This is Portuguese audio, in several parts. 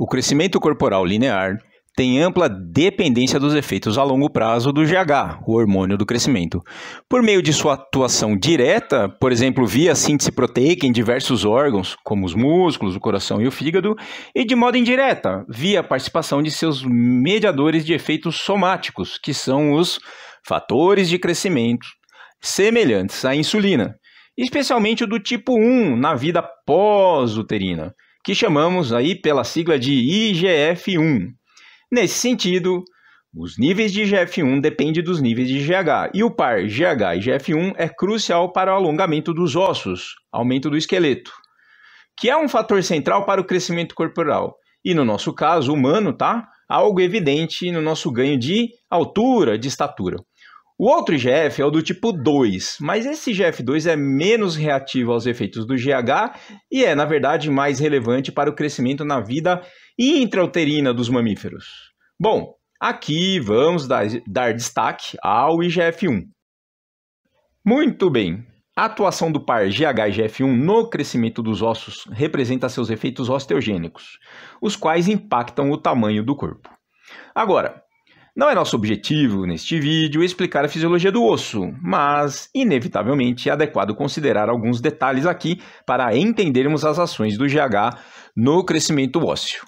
O crescimento corporal linear tem ampla dependência dos efeitos a longo prazo do GH, o hormônio do crescimento. Por meio de sua atuação direta, por exemplo, via síntese proteica em diversos órgãos, como os músculos, o coração e o fígado, e de modo indireta, via participação de seus mediadores de efeitos somáticos, que são os fatores de crescimento semelhantes à insulina, especialmente o do tipo 1 na vida pós-uterina que chamamos aí pela sigla de IGF-1. Nesse sentido, os níveis de IGF-1 dependem dos níveis de GH, e o par GH e IGF-1 é crucial para o alongamento dos ossos, aumento do esqueleto, que é um fator central para o crescimento corporal. E no nosso caso, humano, tá? Algo evidente no nosso ganho de altura, de estatura. O outro IGF é o do tipo 2, mas esse IGF-2 é menos reativo aos efeitos do GH e é, na verdade, mais relevante para o crescimento na vida intrauterina dos mamíferos. Bom, aqui vamos dar, dar destaque ao IGF-1. Muito bem, a atuação do par GH-IGF-1 no crescimento dos ossos representa seus efeitos osteogênicos, os quais impactam o tamanho do corpo. Agora, não é nosso objetivo, neste vídeo, explicar a fisiologia do osso, mas, inevitavelmente, é adequado considerar alguns detalhes aqui para entendermos as ações do GH no crescimento ósseo.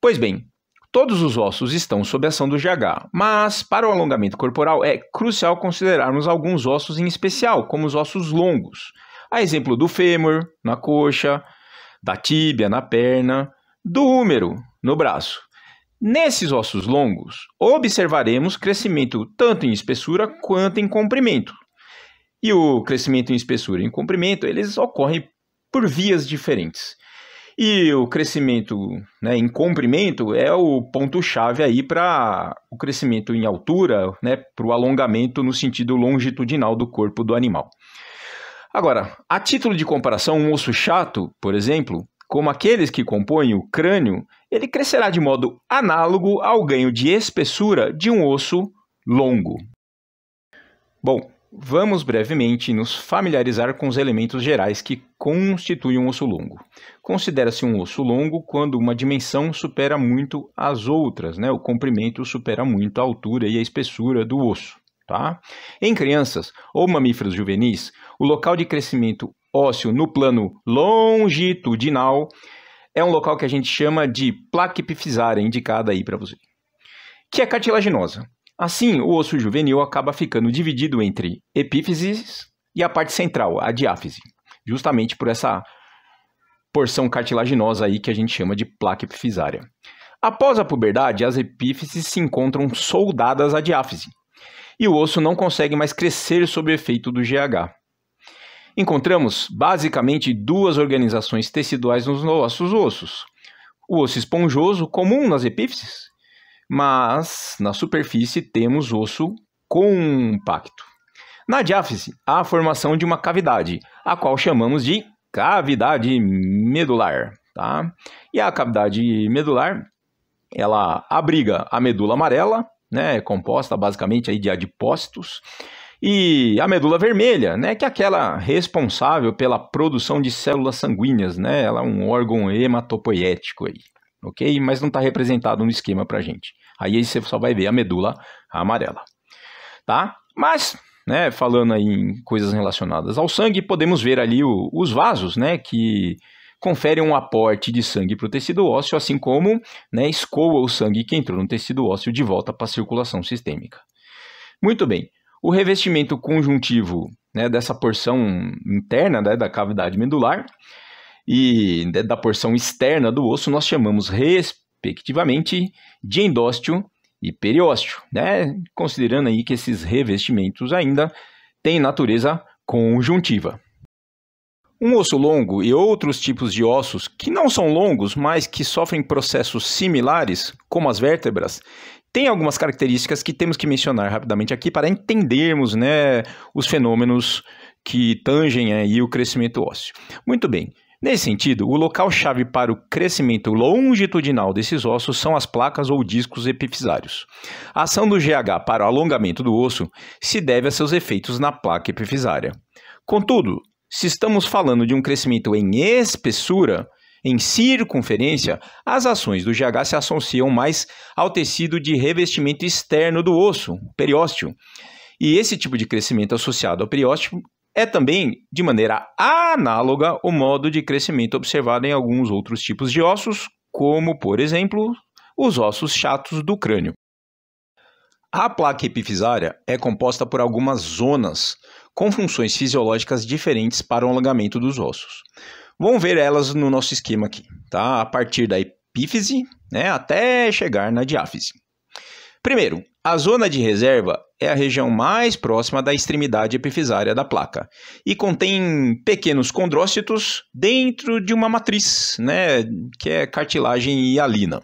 Pois bem, todos os ossos estão sob ação do GH, mas para o alongamento corporal é crucial considerarmos alguns ossos em especial, como os ossos longos, a exemplo do fêmur na coxa, da tíbia na perna, do húmero no braço. Nesses ossos longos, observaremos crescimento tanto em espessura quanto em comprimento. E o crescimento em espessura e em comprimento, eles ocorrem por vias diferentes. E o crescimento né, em comprimento é o ponto-chave aí para o crescimento em altura, né, para o alongamento no sentido longitudinal do corpo do animal. Agora, a título de comparação, um osso chato, por exemplo, como aqueles que compõem o crânio, ele crescerá de modo análogo ao ganho de espessura de um osso longo. Bom, vamos brevemente nos familiarizar com os elementos gerais que constituem um osso longo. Considera-se um osso longo quando uma dimensão supera muito as outras, né? o comprimento supera muito a altura e a espessura do osso. Tá? Em crianças ou mamíferos juvenis, o local de crescimento ósseo no plano longitudinal é um local que a gente chama de placa epifisária, indicada aí para você, que é cartilaginosa. Assim, o osso juvenil acaba ficando dividido entre epífises e a parte central, a diáfise, justamente por essa porção cartilaginosa aí que a gente chama de placa epifisária. Após a puberdade, as epífises se encontram soldadas à diáfise e o osso não consegue mais crescer sob o efeito do GH encontramos basicamente duas organizações teciduais nos nossos ossos. O osso esponjoso, comum nas epífises, mas na superfície temos osso compacto. Na diáfise, há a formação de uma cavidade, a qual chamamos de cavidade medular. Tá? E a cavidade medular ela abriga a medula amarela, né, composta basicamente aí de adipócitos, e a medula vermelha, né, que é aquela responsável pela produção de células sanguíneas, né, ela é um órgão hematopoético aí, ok? Mas não está representado no esquema para gente. Aí você só vai ver a medula amarela, tá? Mas, né, falando aí em coisas relacionadas ao sangue, podemos ver ali o, os vasos, né, que conferem um aporte de sangue para o tecido ósseo, assim como, né, escoa o sangue que entrou no tecido ósseo de volta para a circulação sistêmica. Muito bem. O revestimento conjuntivo né, dessa porção interna né, da cavidade medular e né, da porção externa do osso nós chamamos respectivamente de endósteo e periósteo, né? considerando aí que esses revestimentos ainda têm natureza conjuntiva. Um osso longo e outros tipos de ossos que não são longos, mas que sofrem processos similares, como as vértebras, tem algumas características que temos que mencionar rapidamente aqui para entendermos né, os fenômenos que tangem aí o crescimento ósseo. Muito bem. Nesse sentido, o local-chave para o crescimento longitudinal desses ossos são as placas ou discos epifisários. A ação do GH para o alongamento do osso se deve a seus efeitos na placa epifisária. Contudo, se estamos falando de um crescimento em espessura, em circunferência, as ações do GH se associam mais ao tecido de revestimento externo do osso, periósteo. E esse tipo de crescimento associado ao periósteo é também, de maneira análoga, o modo de crescimento observado em alguns outros tipos de ossos, como, por exemplo, os ossos chatos do crânio. A placa epifisária é composta por algumas zonas com funções fisiológicas diferentes para o alongamento dos ossos. Vamos ver elas no nosso esquema aqui, tá? A partir da epífise, né, até chegar na diáfise. Primeiro, a zona de reserva é a região mais próxima da extremidade epifisária da placa e contém pequenos condrócitos dentro de uma matriz, né, que é cartilagem e alina.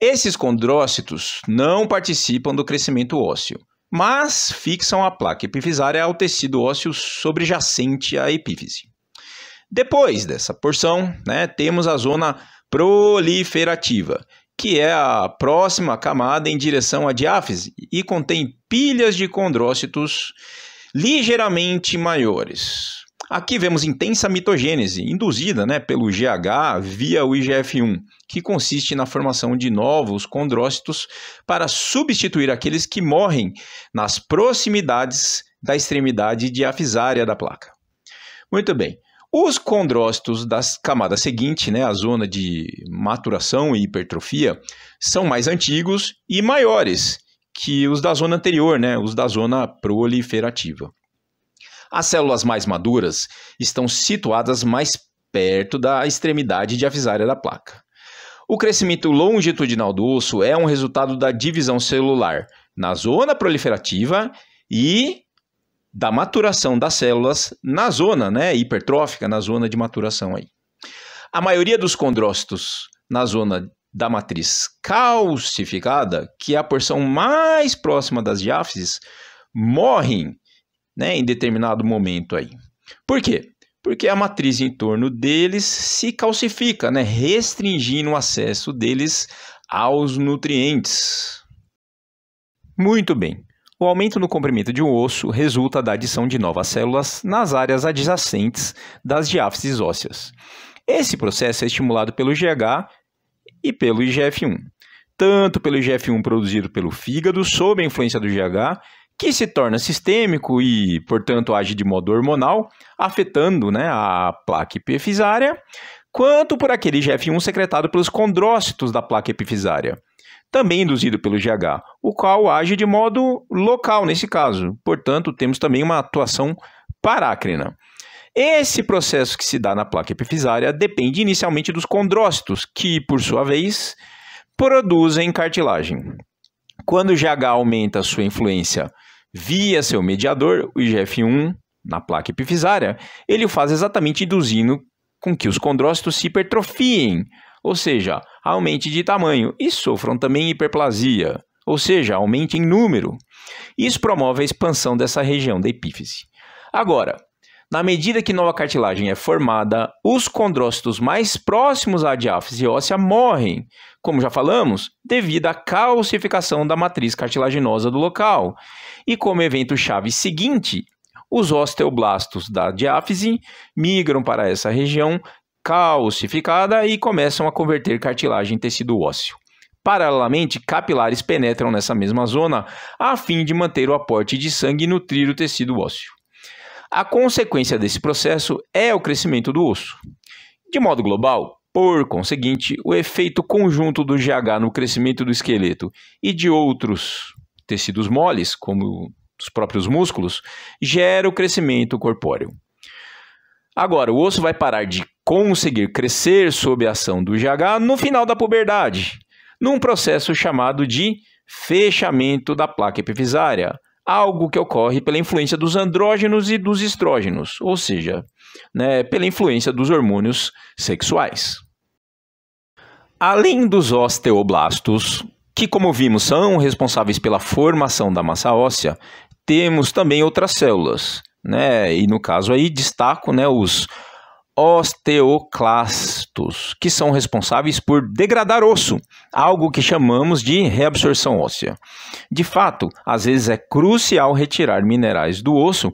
Esses condrócitos não participam do crescimento ósseo, mas fixam a placa epifisária ao tecido ósseo sobrejacente à epífise. Depois dessa porção, né, temos a zona proliferativa, que é a próxima camada em direção à diáfise e contém pilhas de condrócitos ligeiramente maiores. Aqui vemos intensa mitogênese, induzida né, pelo GH via o IGF-1, que consiste na formação de novos condrócitos para substituir aqueles que morrem nas proximidades da extremidade diafisária da placa. Muito bem. Os condrócitos da camada seguinte, né, a zona de maturação e hipertrofia, são mais antigos e maiores que os da zona anterior, né, os da zona proliferativa. As células mais maduras estão situadas mais perto da extremidade de avisária da placa. O crescimento longitudinal do osso é um resultado da divisão celular na zona proliferativa e da maturação das células na zona né, hipertrófica, na zona de maturação. Aí. A maioria dos condrócitos na zona da matriz calcificada, que é a porção mais próxima das diáfises, morrem né, em determinado momento. aí. Por quê? Porque a matriz em torno deles se calcifica, né, restringindo o acesso deles aos nutrientes. Muito bem. O aumento no comprimento de um osso resulta da adição de novas células nas áreas adjacentes das diáfises ósseas. Esse processo é estimulado pelo GH e pelo IGF-1, tanto pelo IGF-1 produzido pelo fígado sob a influência do GH, que se torna sistêmico e, portanto, age de modo hormonal, afetando né, a placa epifisária, quanto por aquele IGF-1 secretado pelos condrócitos da placa epifisária, também induzido pelo GH, o qual age de modo local nesse caso. Portanto, temos também uma atuação parácrina. Esse processo que se dá na placa epifisária depende inicialmente dos condrócitos, que, por sua vez, produzem cartilagem. Quando o GH aumenta sua influência via seu mediador, o IGF-1, na placa epifisária, ele faz exatamente induzindo com que os condrócitos se hipertrofiem, ou seja, aumente de tamanho, e sofram também hiperplasia, ou seja, aumente em número. Isso promove a expansão dessa região da epífise. Agora, na medida que nova cartilagem é formada, os condrócitos mais próximos à diáfise óssea morrem, como já falamos, devido à calcificação da matriz cartilaginosa do local. E como evento-chave seguinte, os osteoblastos da diáfise migram para essa região calcificada e começam a converter cartilagem em tecido ósseo. Paralelamente, capilares penetram nessa mesma zona a fim de manter o aporte de sangue e nutrir o tecido ósseo. A consequência desse processo é o crescimento do osso. De modo global, por conseguinte, o efeito conjunto do GH no crescimento do esqueleto e de outros tecidos moles, como os próprios músculos, gera o crescimento corpóreo. Agora, o osso vai parar de conseguir crescer sob a ação do GH no final da puberdade, num processo chamado de fechamento da placa epifisária, algo que ocorre pela influência dos andrógenos e dos estrógenos, ou seja, né, pela influência dos hormônios sexuais. Além dos osteoblastos, que como vimos são responsáveis pela formação da massa óssea, temos também outras células, né? E no caso aí destaco, né, os osteoclastos, que são responsáveis por degradar osso, algo que chamamos de reabsorção óssea. De fato, às vezes é crucial retirar minerais do osso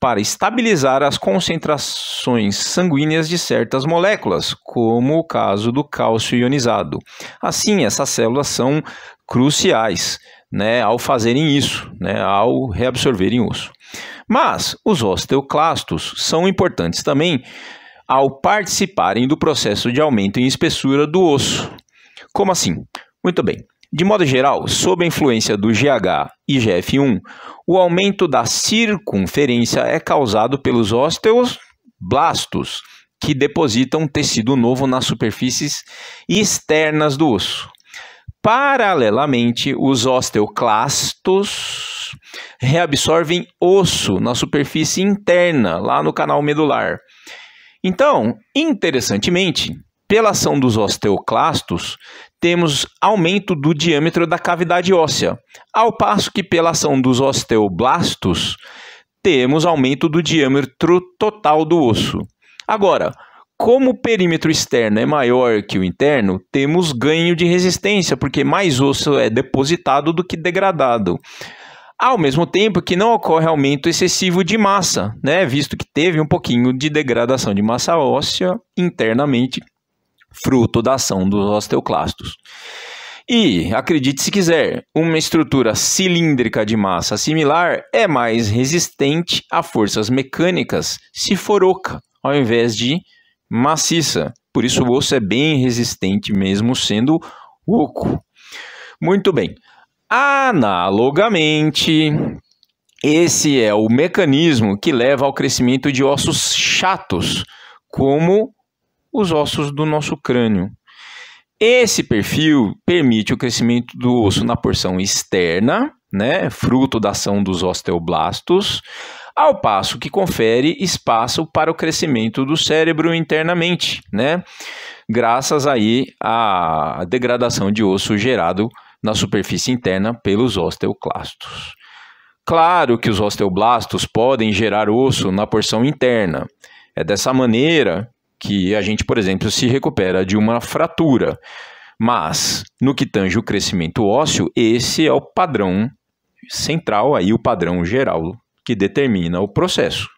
para estabilizar as concentrações sanguíneas de certas moléculas, como o caso do cálcio ionizado. Assim, essas células são cruciais né, ao fazerem isso, né, ao reabsorverem osso. Mas os osteoclastos são importantes também ao participarem do processo de aumento em espessura do osso. Como assim? Muito bem. De modo geral, sob a influência do GH e GF1, o aumento da circunferência é causado pelos osteoblastos, que depositam tecido novo nas superfícies externas do osso. Paralelamente, os osteoclastos reabsorvem osso na superfície interna, lá no canal medular, então, interessantemente, pela ação dos osteoclastos, temos aumento do diâmetro da cavidade óssea, ao passo que pela ação dos osteoblastos, temos aumento do diâmetro total do osso. Agora, como o perímetro externo é maior que o interno, temos ganho de resistência, porque mais osso é depositado do que degradado ao mesmo tempo que não ocorre aumento excessivo de massa, né? visto que teve um pouquinho de degradação de massa óssea internamente, fruto da ação dos osteoclastos. E, acredite se quiser, uma estrutura cilíndrica de massa similar é mais resistente a forças mecânicas se for oca, ao invés de maciça. Por isso o osso é bem resistente mesmo sendo oco. Muito bem. Analogamente, esse é o mecanismo que leva ao crescimento de ossos chatos, como os ossos do nosso crânio. Esse perfil permite o crescimento do osso na porção externa, né, fruto da ação dos osteoblastos, ao passo que confere espaço para o crescimento do cérebro internamente, né, graças aí à degradação de osso gerado na superfície interna pelos osteoclastos. Claro que os osteoblastos podem gerar osso na porção interna. É dessa maneira que a gente, por exemplo, se recupera de uma fratura. Mas, no que tange o crescimento ósseo, esse é o padrão central, aí o padrão geral que determina o processo.